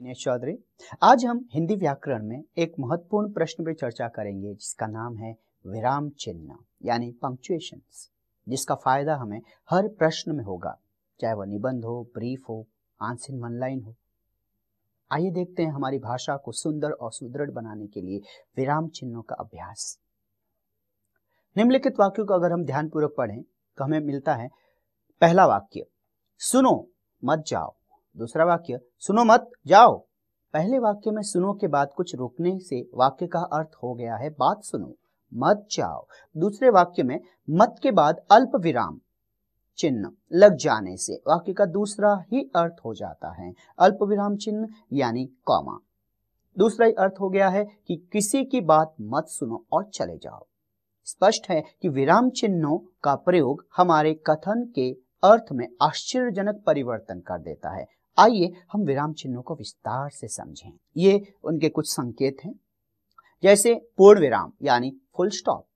दिनेश चौधरी आज हम हिंदी व्याकरण में एक महत्वपूर्ण प्रश्न पर चर्चा करेंगे जिसका नाम है विराम चिन्ह यानी पंक्चुएशन जिसका फायदा हमें हर प्रश्न में होगा चाहे वह निबंध हो ब्रीफ हो आंसिन वन हो आइए देखते हैं हमारी भाषा को सुंदर और सुदृढ़ बनाने के लिए विराम चिन्हों का अभ्यास निम्नलिखित वाक्यों को अगर हम ध्यानपूर्वक पढ़ें तो हमें मिलता है पहला वाक्य सुनो मत जाओ दूसरा वाक्य सुनो मत जाओ पहले वाक्य में सुनो के बाद कुछ रुकने से वाक्य का अर्थ हो गया है बात सुनो मत जाओ दूसरे वाक्य में मत के बाद अल्प विराम चिन्ह लग जाने से वाक्य का दूसरा ही अर्थ हो जाता है अल्प विराम चिन्ह यानी कॉमा दूसरा ही अर्थ हो गया है कि किसी की बात मत सुनो और चले जाओ स्पष्ट है कि विराम चिन्हों का प्रयोग हमारे कथन के अर्थ में आश्चर्यजनक परिवर्तन कर देता है आइए हम विराम चिन्हों को विस्तार से समझें ये उनके कुछ संकेत हैं जैसे पूर्ण विराम यानी फुल स्टॉप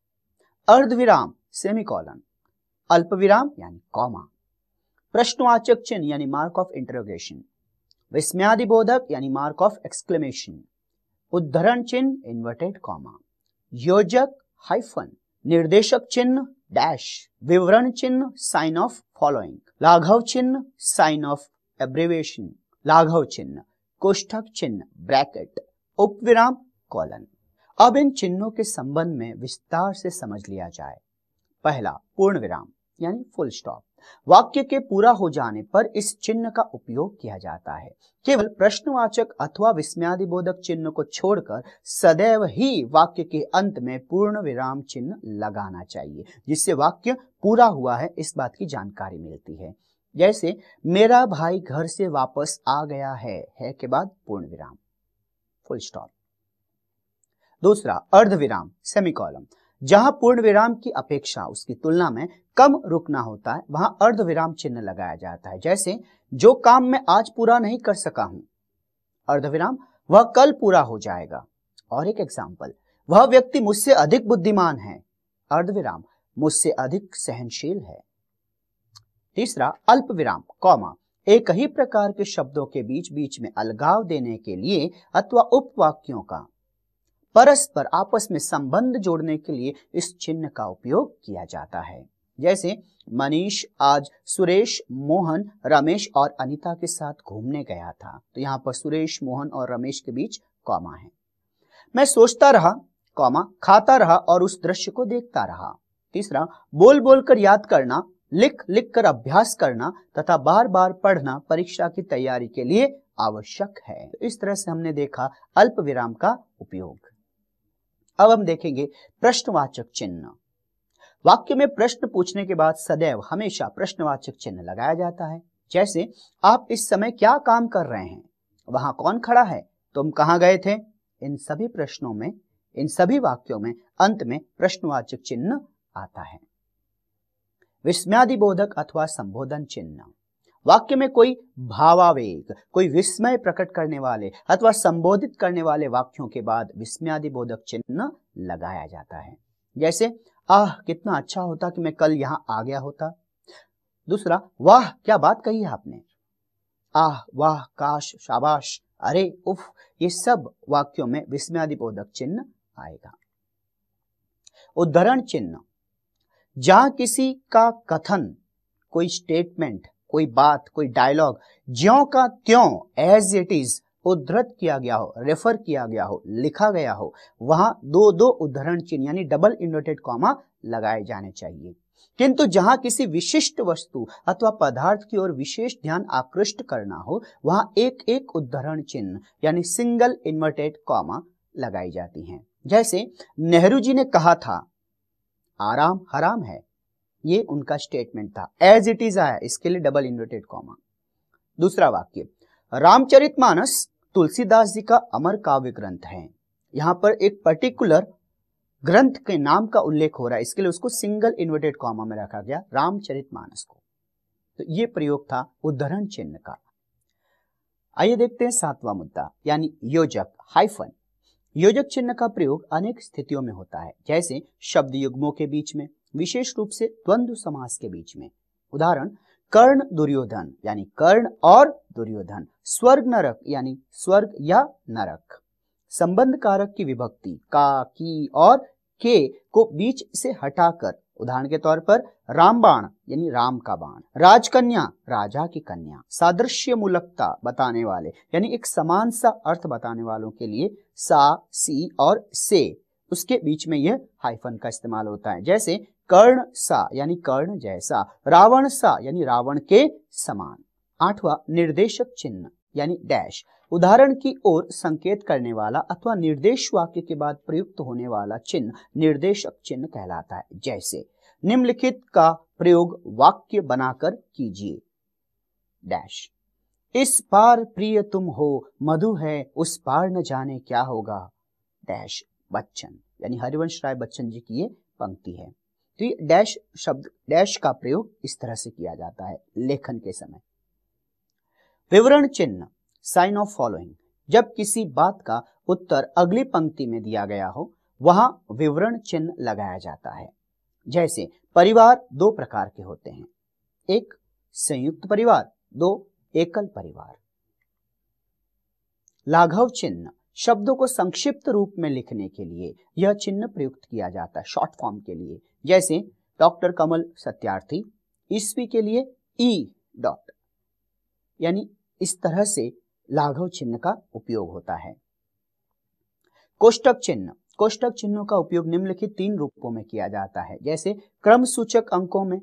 अर्धविराम सेमिकॉलन अल्पविराम यानी कॉमा प्रश्नवाचक चिन्ह यानी मार्क ऑफ इंटरोगेशन विस्म्यादिबोधक यानी मार्क ऑफ एक्सक्लेमेशन उद्धरण चिन्ह इन्वर्टेड कॉमा योजक हाइफन निर्देशक चिन्ह डैश विवरण चिन्ह साइन ऑफ फॉलोइंग लाघव चिन्ह साइन ऑफ एब्रिवेशन लाघव चिन्ह कोष्ठक चिन्ह ब्रैकेट उपविराम कॉलन अब इन चिन्हों के संबंध में विस्तार से समझ लिया जाए पहला पूर्ण विराम यानी फुल स्टॉप वाक्य के पूरा हो जाने पर इस चिन्ह का उपयोग किया जाता है केवल प्रश्नवाचक अथवा बोधक चिन्ह को छोड़कर सदैव ही वाक्य के अंत में पूर्ण विराम चिन्ह लगाना चाहिए जिससे वाक्य पूरा हुआ है इस बात की जानकारी मिलती है जैसे मेरा भाई घर से वापस आ गया है है के बाद पूर्ण विराम फुल स्टॉप दूसरा अर्ध विराम कॉलम जहां पूर्ण विराम की अपेक्षा उसकी तुलना में कम रुकना होता है वहां अर्ध विराम चिन्ह लगाया जाता है जैसे जो काम मैं आज पूरा नहीं कर सका हूं विराम वह कल पूरा हो जाएगा और एक एग्जाम्पल वह व्यक्ति मुझसे अधिक बुद्धिमान है विराम मुझसे अधिक सहनशील है तीसरा अल्प विराम कौमा एक ही प्रकार के शब्दों के बीच बीच में अलगाव देने के लिए अथवा उपवाक्यों का परस्पर आपस में संबंध जोड़ने के लिए इस चिन्ह का उपयोग किया जाता है जैसे मनीष आज सुरेश मोहन रमेश और अनिता के साथ घूमने गया था तो यहाँ पर सुरेश मोहन और रमेश के बीच कौमा है मैं सोचता रहा कौमा खाता रहा और उस दृश्य को देखता रहा तीसरा बोल बोल कर याद करना लिख लिख कर अभ्यास करना तथा बार बार पढ़ना परीक्षा की तैयारी के लिए आवश्यक है इस तरह से हमने देखा अल्प विराम का उपयोग अब हम देखेंगे प्रश्नवाचक चिन्ह वाक्य में प्रश्न पूछने के बाद सदैव हमेशा प्रश्नवाचक चिन्ह लगाया जाता है जैसे आप इस समय क्या काम कर रहे हैं वहां कौन खड़ा है तुम कहां गए थे इन सभी प्रश्नों में इन सभी वाक्यों में अंत में प्रश्नवाचक चिन्ह आता है विस्म्यादिबोधक अथवा संबोधन चिन्ह वाक्य में कोई भावावेग कोई विस्मय प्रकट करने वाले अथवा संबोधित करने वाले वाक्यों के बाद विस्मयादि बोधक चिन्ह लगाया जाता है जैसे आह कितना अच्छा होता कि मैं कल यहाँ आ गया होता दूसरा वाह क्या बात कही आपने आह वाह काश शाबाश अरे उफ ये सब वाक्यों में विस्मयादि बोधक चिन्ह आएगा उद्धरण चिन्ह जहां किसी का कथन कोई स्टेटमेंट कोई बात कोई डायलॉग ज्यो का त्यों एज इट इज उद्धृत किया गया हो रेफर किया गया हो लिखा गया हो वहां दो दो उद्धरण चिन्ह यानी डबल इन्वर्टेड कॉमा लगाए जाने चाहिए किंतु जहां किसी विशिष्ट वस्तु अथवा पदार्थ की ओर विशेष ध्यान आकृष्ट करना हो वहां एक एक उद्धरण चिन्ह यानी सिंगल इन्वर्टेड कॉमा लगाई जाती हैं जैसे नेहरू जी ने कहा था आराम हराम है ये उनका स्टेटमेंट था एज इट इज आया इसके लिए डबल इन्वर्टेड कॉमा दूसरा वाक्य रामचरितमानस तुलसीदास जी का अमर काव्य ग्रंथ है यहां पर एक पर्टिकुलर ग्रंथ के नाम का उल्लेख हो रहा है इसके लिए उसको सिंगल इन्वर्टेड कॉमा में रखा गया रामचरितमानस को तो ये प्रयोग था उद्धरण चिन्ह का आइए देखते हैं सातवां मुद्दा यानी योजक हाइफन योजक चिन्ह का प्रयोग अनेक स्थितियों में होता है जैसे शब्द युग्मों के बीच में विशेष रूप से द्वंद्व समास के बीच में उदाहरण कर्ण दुर्योधन यानी कर्ण और दुर्योधन स्वर्ग नरक यानी स्वर्ग या नरक संबंध कारक की विभक्ति का की और के को बीच से हटाकर उदाहरण के तौर पर रामबाण यानी राम का बाण राजकन्या राजा की कन्या सादृश्य मूलकता बताने वाले यानी एक समान सा अर्थ बताने वालों के लिए सा सी और से उसके बीच में यह हाइफन का इस्तेमाल होता है जैसे कर्ण सा यानी कर्ण जैसा रावण सा यानी रावण के समान आठवा निर्देशक चिन्ह यानी डैश उदाहरण की ओर संकेत करने वाला अथवा निर्देश वाक्य के बाद प्रयुक्त होने वाला चिन्ह निर्देशक चिन्ह कहलाता है जैसे निम्नलिखित का प्रयोग वाक्य बनाकर कीजिए डैश इस पार प्रिय तुम हो मधु है उस पार न जाने क्या होगा डैश बच्चन यानी हरिवंश राय बच्चन जी की ये पंक्ति है तो ये डैश शब्द डैश का प्रयोग इस तरह से किया जाता है लेखन के समय विवरण चिन्ह साइन ऑफ फॉलोइंग जब किसी बात का उत्तर अगली पंक्ति में दिया गया हो वहां विवरण चिन्ह लगाया जाता है जैसे परिवार दो प्रकार के होते हैं एक संयुक्त परिवार दो एकल परिवार लाघव चिन्ह शब्दों को संक्षिप्त रूप में लिखने के लिए यह चिन्ह प्रयुक्त किया जाता है शॉर्ट फॉर्म के लिए जैसे डॉक्टर कमल सत्यार्थी ईस्वी के लिए ई डॉट यानी इस तरह से लाघव चिन्ह का उपयोग होता है कोष्टक चिन्ह कोष्टक चिन्हों का उपयोग निम्नलिखित तीन रूपों में किया जाता है जैसे क्रम सूचक अंकों में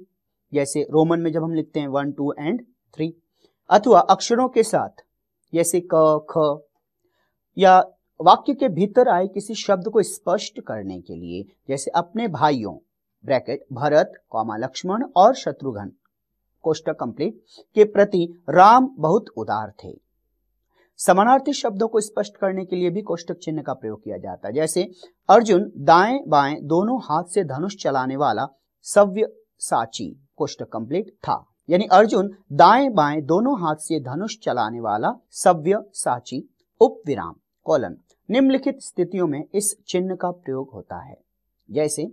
जैसे रोमन में जब हम लिखते हैं वन टू एंड थ्री अथवा अक्षरों के साथ जैसे क ख या वाक्य के भीतर आए किसी शब्द को स्पष्ट करने के लिए जैसे अपने भाइयों ब्रैकेट भरत कौमा लक्ष्मण और शत्रुघ्न कोष्टक कंप्लीट के प्रति राम बहुत उदार थे समानार्थी शब्दों को स्पष्ट करने के लिए भी कोष्टक चिन्ह का प्रयोग किया जाता है जैसे अर्जुन दाएं बाएं दोनों हाथ से धनुष चलाने वाला सव्य साची कोष्टक कंप्लीट था यानी अर्जुन दाएं बाएं दोनों हाथ से धनुष चलाने वाला सव्य साची उपविराम कॉलन निम्नलिखित स्थितियों में इस चिन्ह का प्रयोग होता है जैसे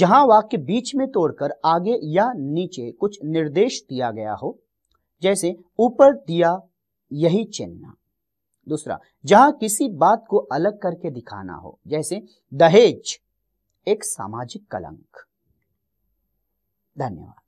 जहां वाक्य बीच में तोड़कर आगे या नीचे कुछ निर्देश दिया गया हो जैसे ऊपर दिया यही चिन्ह दूसरा जहां किसी बात को अलग करके दिखाना हो जैसे दहेज एक सामाजिक कलंक धन्यवाद